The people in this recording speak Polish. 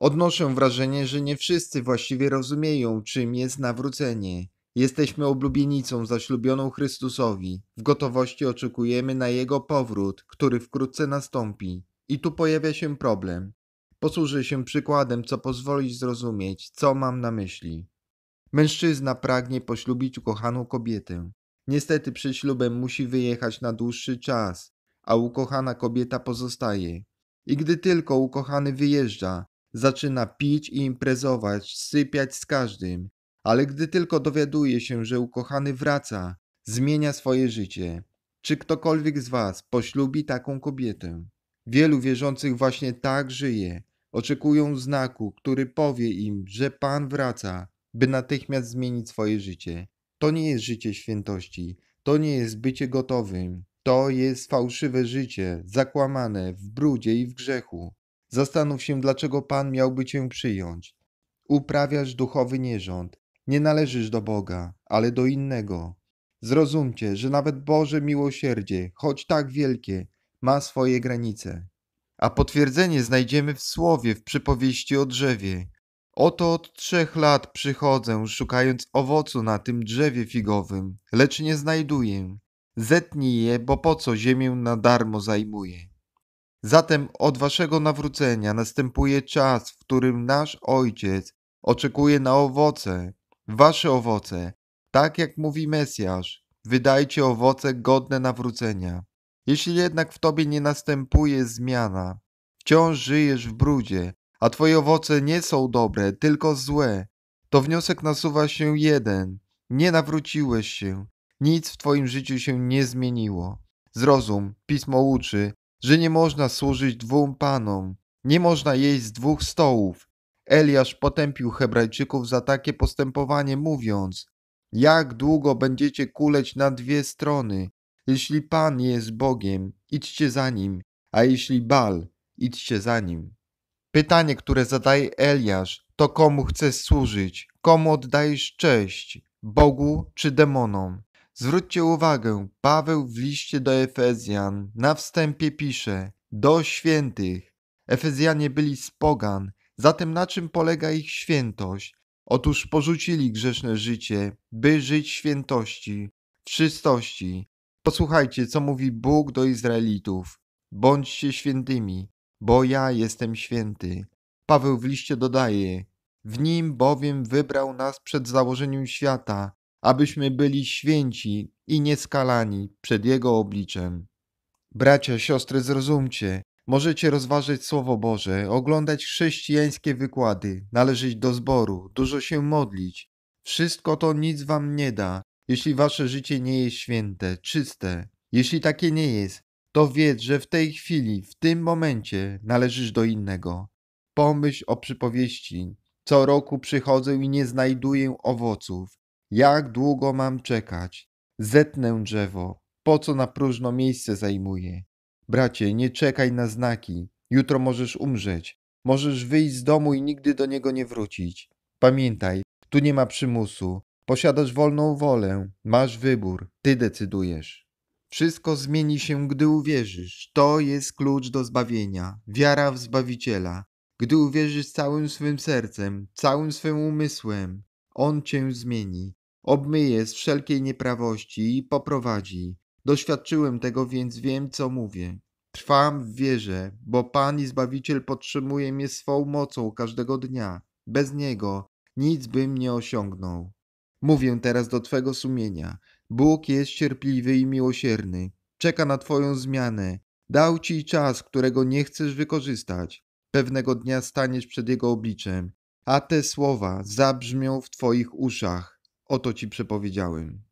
Odnoszę wrażenie, że nie wszyscy właściwie rozumieją, czym jest nawrócenie. Jesteśmy oblubienicą zaślubioną Chrystusowi. W gotowości oczekujemy na Jego powrót, który wkrótce nastąpi. I tu pojawia się problem. Posłużę się przykładem, co pozwoli zrozumieć, co mam na myśli. Mężczyzna pragnie poślubić ukochaną kobietę. Niestety przed ślubem musi wyjechać na dłuższy czas, a ukochana kobieta pozostaje. I gdy tylko ukochany wyjeżdża, Zaczyna pić i imprezować, sypiać z każdym, ale gdy tylko dowiaduje się, że ukochany wraca, zmienia swoje życie. Czy ktokolwiek z Was poślubi taką kobietę? Wielu wierzących właśnie tak żyje. Oczekują znaku, który powie im, że Pan wraca, by natychmiast zmienić swoje życie. To nie jest życie świętości, to nie jest bycie gotowym, to jest fałszywe życie, zakłamane w brudzie i w grzechu. Zastanów się, dlaczego Pan miałby cię przyjąć. Uprawiasz duchowy nierząd. Nie należysz do Boga, ale do innego. Zrozumcie, że nawet Boże miłosierdzie, choć tak wielkie, ma swoje granice. A potwierdzenie znajdziemy w słowie, w przypowieści o drzewie. Oto od trzech lat przychodzę, szukając owocu na tym drzewie figowym, lecz nie znajduję. Zetnij je, bo po co ziemię na darmo zajmuje? Zatem od waszego nawrócenia następuje czas, w którym nasz Ojciec oczekuje na owoce, wasze owoce, tak jak mówi Mesjasz, wydajcie owoce godne nawrócenia. Jeśli jednak w tobie nie następuje zmiana, wciąż żyjesz w brudzie, a twoje owoce nie są dobre, tylko złe, to wniosek nasuwa się jeden: nie nawróciłeś się, nic w twoim życiu się nie zmieniło. Zrozum, pismo uczy, że nie można służyć dwóm panom, nie można jeść z dwóch stołów. Eliasz potępił Hebrajczyków za takie postępowanie, mówiąc: Jak długo będziecie kuleć na dwie strony? Jeśli Pan jest Bogiem, idźcie za nim, a jeśli Bal, idźcie za nim. Pytanie, które zadaje Eliasz, to komu chcesz służyć, komu oddajesz cześć, Bogu czy demonom? Zwróćcie uwagę, Paweł w liście do Efezjan na wstępie pisze do świętych. Efezjanie byli z pogan, zatem na czym polega ich świętość? Otóż porzucili grzeszne życie, by żyć świętości, w czystości. Posłuchajcie, co mówi Bóg do Izraelitów. Bądźcie świętymi, bo ja jestem święty. Paweł w liście dodaje, w nim bowiem wybrał nas przed założeniem świata, abyśmy byli święci i nieskalani przed Jego obliczem. Bracia, siostry, zrozumcie, możecie rozważyć Słowo Boże, oglądać chrześcijańskie wykłady, należeć do zboru, dużo się modlić. Wszystko to nic wam nie da, jeśli wasze życie nie jest święte, czyste. Jeśli takie nie jest, to wiedz, że w tej chwili, w tym momencie należysz do innego. Pomyśl o przypowieści. Co roku przychodzę i nie znajduję owoców. Jak długo mam czekać? Zetnę drzewo. Po co na próżno miejsce zajmuję? Bracie, nie czekaj na znaki. Jutro możesz umrzeć. Możesz wyjść z domu i nigdy do niego nie wrócić. Pamiętaj, tu nie ma przymusu. Posiadasz wolną wolę, masz wybór, ty decydujesz. Wszystko zmieni się, gdy uwierzysz. To jest klucz do zbawienia, wiara w Zbawiciela. Gdy uwierzysz całym swym sercem, całym swym umysłem, On cię zmieni obmyje z wszelkiej nieprawości i poprowadzi. Doświadczyłem tego, więc wiem, co mówię. Trwam w wierze, bo Pan i Zbawiciel podtrzymuje mnie swą mocą każdego dnia. Bez Niego nic bym nie osiągnął. Mówię teraz do Twego sumienia. Bóg jest cierpliwy i miłosierny. Czeka na Twoją zmianę. Dał Ci czas, którego nie chcesz wykorzystać. Pewnego dnia staniesz przed Jego obliczem, a te słowa zabrzmią w Twoich uszach. Oto ci przepowiedziałem.